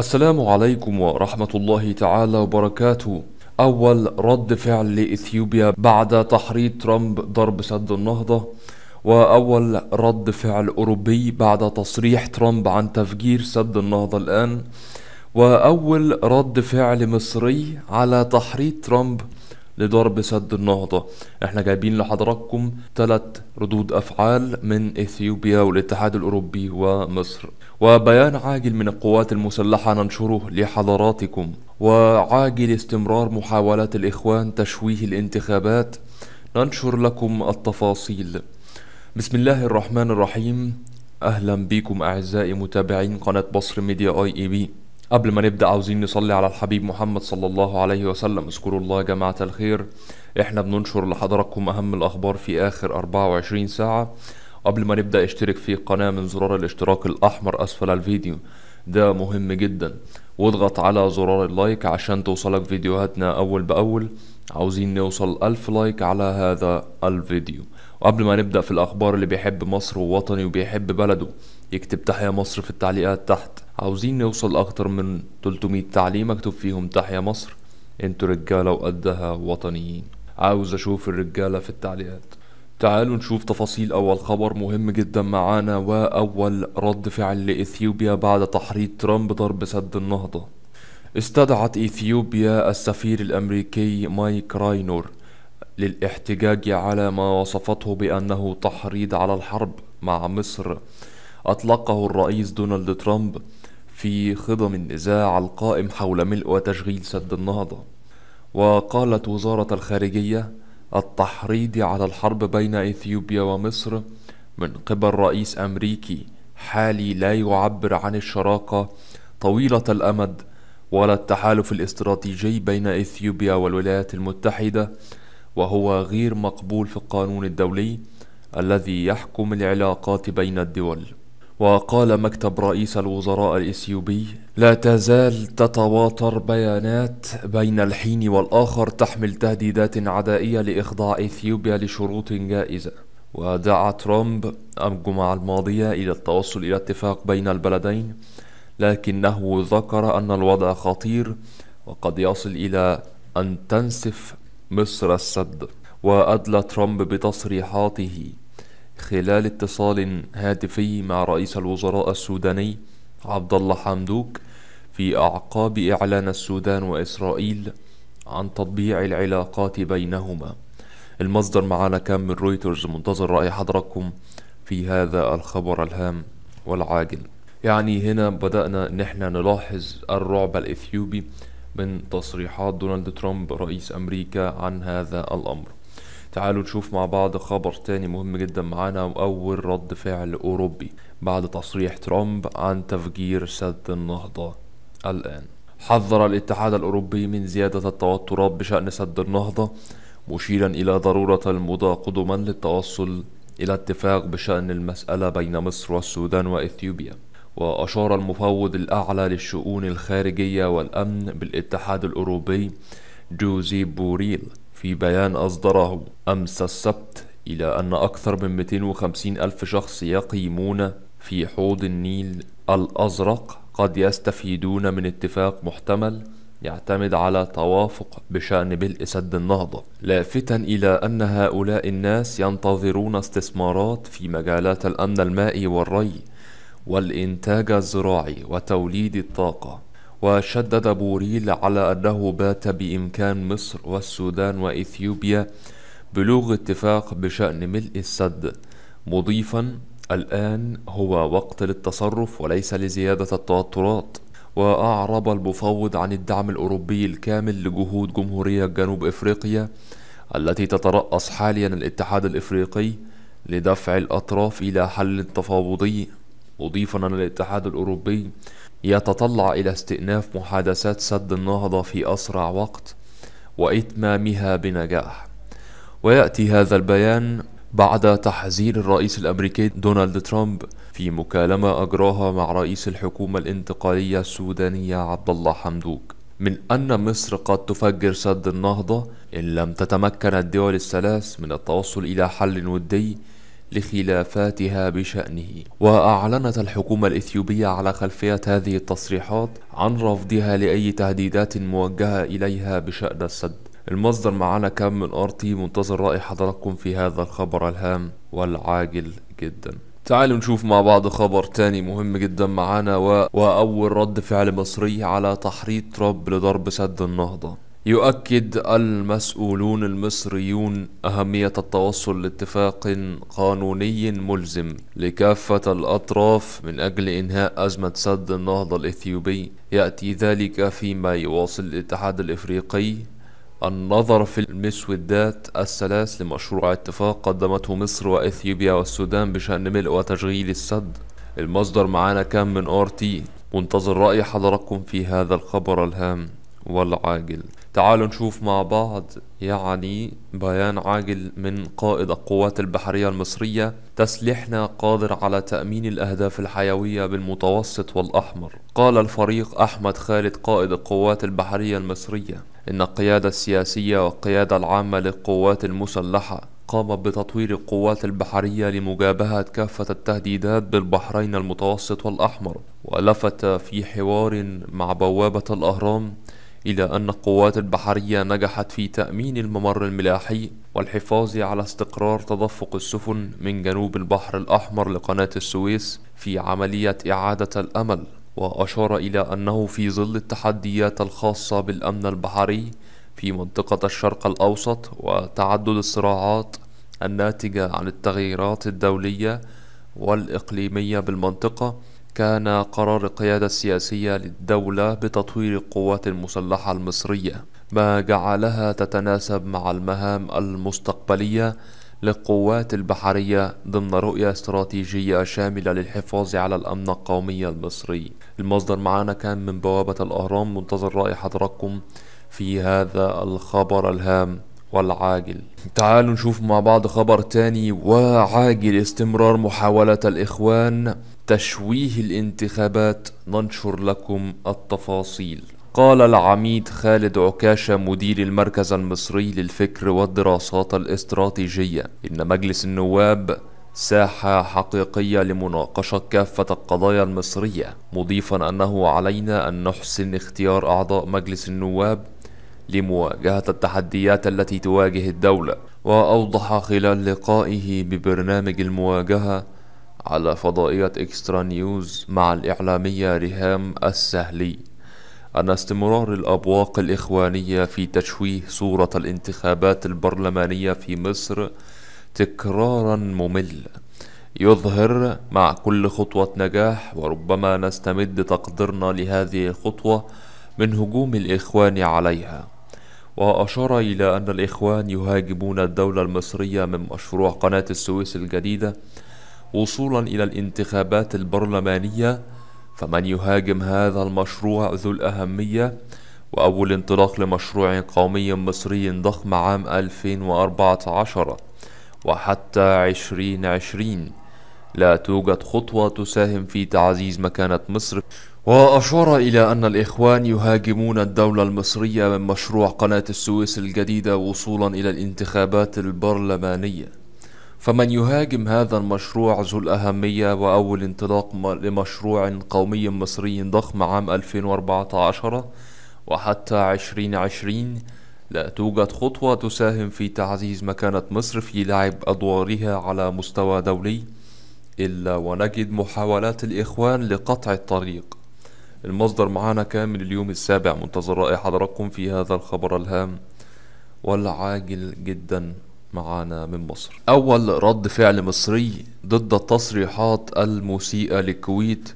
السلام عليكم ورحمة الله تعالى وبركاته أول رد فعل لإثيوبيا بعد تحريض ترامب ضرب سد النهضة وأول رد فعل أوروبي بعد تصريح ترامب عن تفجير سد النهضة الآن وأول رد فعل مصري على تحريض ترامب لضرب سد النهضة احنا جايبين لحضراتكم ثلاث ردود افعال من اثيوبيا والاتحاد الاوروبي ومصر وبيان عاجل من القوات المسلحة ننشره لحضراتكم وعاجل استمرار محاولات الاخوان تشويه الانتخابات ننشر لكم التفاصيل بسم الله الرحمن الرحيم اهلا بكم اعزائي متابعين قناة بصر ميديا اي اي بي قبل ما نبدأ عاوزين نصلي على الحبيب محمد صلى الله عليه وسلم اذكروا الله جماعة الخير احنا بننشر لحضراتكم أهم الأخبار في آخر 24 ساعة قبل ما نبدأ اشترك في القناة من زرار الاشتراك الأحمر أسفل الفيديو ده مهم جدا واضغط على زرار اللايك عشان توصلك فيديوهاتنا أول بأول عاوزين نوصل ألف لايك على هذا الفيديو وقبل ما نبدأ في الأخبار اللي بيحب مصر ووطني وبيحب بلده يكتب تحيا مصر في التعليقات تحت عاوزين نوصل أكتر من 300 تعليم مكتوب فيهم تحيا مصر انتوا رجالة وقدها وطنيين عاوز أشوف الرجالة في التعليقات تعالوا نشوف تفاصيل أول خبر مهم جدا معانا وأول رد فعل لإثيوبيا بعد تحريض ترامب ضرب سد النهضة استدعت إثيوبيا السفير الأمريكي مايك راينور للاحتجاج على ما وصفته بأنه تحريض على الحرب مع مصر أطلقه الرئيس دونالد ترامب في خضم النزاع القائم حول ملء وتشغيل سد النهضة وقالت وزارة الخارجية التحريض على الحرب بين إثيوبيا ومصر من قبل رئيس أمريكي حالي لا يعبر عن الشراكة طويلة الأمد ولا التحالف الاستراتيجي بين إثيوبيا والولايات المتحدة وهو غير مقبول في القانون الدولي الذي يحكم العلاقات بين الدول وقال مكتب رئيس الوزراء الإثيوبي لا تزال تتواتر بيانات بين الحين والآخر تحمل تهديدات عدائية لإخضاع إثيوبيا لشروط جائزة ودعا ترامب الجمعة الماضية إلى التوصل إلى اتفاق بين البلدين لكنه ذكر أن الوضع خطير وقد يصل إلى أن تنسف مصر السد وأدلى ترامب بتصريحاته خلال اتصال هاتفي مع رئيس الوزراء السوداني عبد الله حمدوك في أعقاب إعلان السودان وإسرائيل عن تطبيع العلاقات بينهما المصدر معانا كان من رويترز منتظر رأي حضراتكم في هذا الخبر الهام والعاجل يعني هنا بدأنا إن احنا نلاحظ الرعب الإثيوبي من تصريحات دونالد ترامب رئيس أمريكا عن هذا الأمر تعالوا نشوف مع بعض خبر تاني مهم جدا معانا وأول رد فعل أوروبي بعد تصريح ترامب عن تفجير سد النهضة الآن حذر الاتحاد الأوروبي من زيادة التوترات بشأن سد النهضة مشيرا إلى ضرورة المضى قدما للتوصل إلى اتفاق بشأن المسألة بين مصر والسودان وإثيوبيا وأشار المفوض الأعلى للشؤون الخارجية والأمن بالاتحاد الأوروبي جوزيب بوريل في بيان أصدره أمس السبت إلى أن أكثر من 250 ألف شخص يقيمون في حوض النيل الأزرق قد يستفيدون من اتفاق محتمل يعتمد على توافق بشأن بلء سد النهضة لافتا إلى أن هؤلاء الناس ينتظرون استثمارات في مجالات الأمن المائي والري والإنتاج الزراعي وتوليد الطاقة وشدد بوريل على أنه بات بإمكان مصر والسودان وإثيوبيا بلوغ اتفاق بشأن ملء السد مضيفا الآن هو وقت للتصرف وليس لزيادة التوترات وأعرب المفوض عن الدعم الأوروبي الكامل لجهود جمهورية جنوب إفريقيا التي تترأس حاليا الاتحاد الإفريقي لدفع الأطراف إلى حل تفاوضي مضيفا أن الاتحاد الأوروبي يتطلع إلى استئناف محادثات سد النهضة في أسرع وقت وإتمامها بنجاح ويأتي هذا البيان بعد تحذير الرئيس الأمريكي دونالد ترامب في مكالمة أجراها مع رئيس الحكومة الانتقالية السودانية عبد الله حمدوك من أن مصر قد تفجر سد النهضة إن لم تتمكن الدول الثلاث من التوصل إلى حل ودي لخلافاتها بشأنه وأعلنت الحكومة الإثيوبية على خلفية هذه التصريحات عن رفضها لأي تهديدات موجهة إليها بشأن السد المصدر معنا كان من أرتي منتظر رأي حضراتكم في هذا الخبر الهام والعاجل جدا تعالوا نشوف مع بعض خبر تاني مهم جدا معانا و... وأول رد فعل مصري على تحريض ترامب لضرب سد النهضة يؤكد المسؤولون المصريون أهمية التوصل لاتفاق قانوني ملزم لكافة الأطراف من أجل إنهاء أزمة سد النهضة الإثيوبي يأتي ذلك فيما يواصل الاتحاد الإفريقي النظر في المسودات الثلاث لمشروع اتفاق قدمته مصر وإثيوبيا والسودان بشأن ملء وتشغيل السد المصدر معانا كان من ار تي منتظر رأي حضراتكم في هذا الخبر الهام والعاجل تعالوا نشوف مع بعض يعني بيان عاجل من قائد القوات البحرية المصرية تسليحنا قادر على تأمين الأهداف الحيوية بالمتوسط والأحمر قال الفريق أحمد خالد قائد القوات البحرية المصرية إن القيادة السياسية والقيادة العامة للقوات المسلحة قامت بتطوير القوات البحرية لمجابهة كافة التهديدات بالبحرين المتوسط والأحمر ولفت في حوار مع بوابة الأهرام إلى أن القوات البحرية نجحت في تأمين الممر الملاحي والحفاظ على استقرار تدفق السفن من جنوب البحر الأحمر لقناة السويس في عملية إعادة الأمل وأشار إلى أنه في ظل التحديات الخاصة بالأمن البحري في منطقة الشرق الأوسط وتعدد الصراعات الناتجة عن التغييرات الدولية والإقليمية بالمنطقة كان قرار القيادة السياسية للدولة بتطوير القوات المسلحة المصرية ما جعلها تتناسب مع المهام المستقبلية للقوات البحرية ضمن رؤية استراتيجية شاملة للحفاظ على الأمن القومي المصري المصدر معانا كان من بوابة الأهرام منتظر رأي حضراتكم في هذا الخبر الهام والعاجل تعالوا نشوف مع بعض خبر تاني وعاجل استمرار محاولة الإخوان تشويه الانتخابات ننشر لكم التفاصيل قال العميد خالد عكاشة مدير المركز المصري للفكر والدراسات الاستراتيجية إن مجلس النواب ساحة حقيقية لمناقشة كافة القضايا المصرية مضيفا أنه علينا أن نحسن اختيار أعضاء مجلس النواب لمواجهة التحديات التي تواجه الدولة وأوضح خلال لقائه ببرنامج المواجهة على فضائية إكسترا نيوز مع الإعلامية ريهام السهلي أن استمرار الأبواق الإخوانية في تشويه صورة الانتخابات البرلمانية في مصر تكرارا ممل يظهر مع كل خطوة نجاح وربما نستمد تقديرنا لهذه الخطوة من هجوم الإخوان عليها وأشار إلى أن الإخوان يهاجمون الدولة المصرية من مشروع قناة السويس الجديدة وصولا إلى الانتخابات البرلمانية فمن يهاجم هذا المشروع ذو الأهمية وأول انطلاق لمشروع قومي مصري ضخم عام 2014 وحتى 2020 لا توجد خطوة تساهم في تعزيز مكانة مصر وأشار إلى أن الإخوان يهاجمون الدولة المصرية من مشروع قناة السويس الجديدة وصولا إلى الانتخابات البرلمانية فمن يهاجم هذا المشروع ذو الأهمية وأول انطلاق لمشروع قومي مصري ضخم عام 2014 وحتى 2020 لا توجد خطوة تساهم في تعزيز مكانة مصر في لعب أدوارها على مستوى دولي إلا ونجد محاولات الإخوان لقطع الطريق المصدر معانا كامل اليوم السابع منتظر رأي حضراتكم في هذا الخبر الهام والعاجل جدا معانا من مصر أول رد فعل مصري ضد التصريحات المسيئة للكويت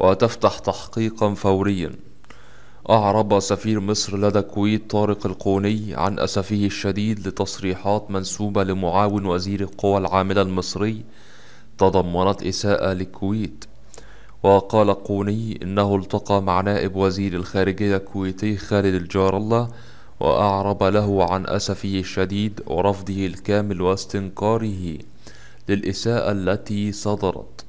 وتفتح تحقيقا فوريا أعرب سفير مصر لدى الكويت طارق القوني عن أسفه الشديد لتصريحات منسوبة لمعاون وزير القوى العاملة المصري تضمنت إساءة للكويت وقال قوني إنه التقى مع نائب وزير الخارجية الكويتي خالد الجار الله وأعرب له عن أسفه الشديد ورفضه الكامل واستنكاره للإساءة التي صدرت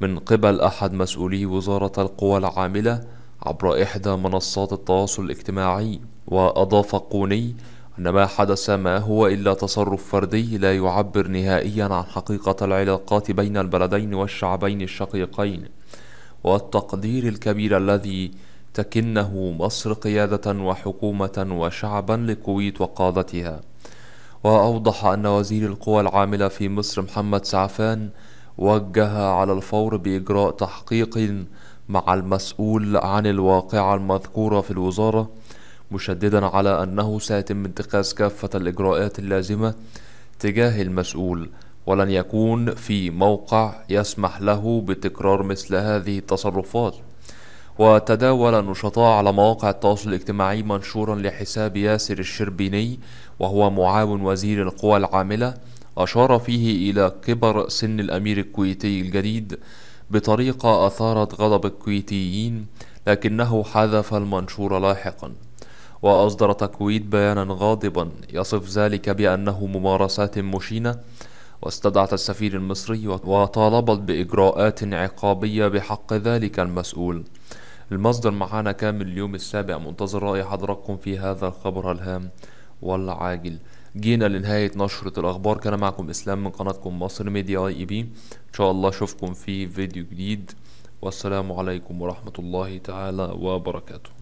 من قبل أحد مسؤولي وزارة القوى العاملة عبر إحدى منصات التواصل الاجتماعي وأضاف قوني أن ما حدث ما هو إلا تصرف فردي لا يعبر نهائيا عن حقيقة العلاقات بين البلدين والشعبين الشقيقين والتقدير الكبير الذي تكنه مصر قيادة وحكومة وشعبا للكويت وقادتها وأوضح أن وزير القوى العاملة في مصر محمد سعفان وجه على الفور بإجراء تحقيق مع المسؤول عن الواقعة المذكورة في الوزارة مشددا على أنه سيتم اتخاذ كافة الإجراءات اللازمة تجاه المسؤول ولن يكون في موقع يسمح له بتكرار مثل هذه التصرفات وتداول النشطاء على مواقع التواصل الاجتماعي منشورا لحساب ياسر الشربيني وهو معاون وزير القوى العاملة أشار فيه إلى كبر سن الأمير الكويتي الجديد بطريقة أثارت غضب الكويتيين لكنه حذف المنشور لاحقاً وأصدر تكويد بيانا غاضبا يصف ذلك بأنه ممارسات مشينة واستدعت السفير المصري وطالبت بإجراءات عقابية بحق ذلك المسؤول المصدر معانا كامل اليوم السابع منتظر رأي حضراتكم في هذا الخبر الهام والعاجل جينا لنهاية نشرة الأخبار كان معكم إسلام من قناتكم مصر ميديا اي اي بي إن شاء الله أشوفكم في فيديو جديد والسلام عليكم ورحمة الله تعالى وبركاته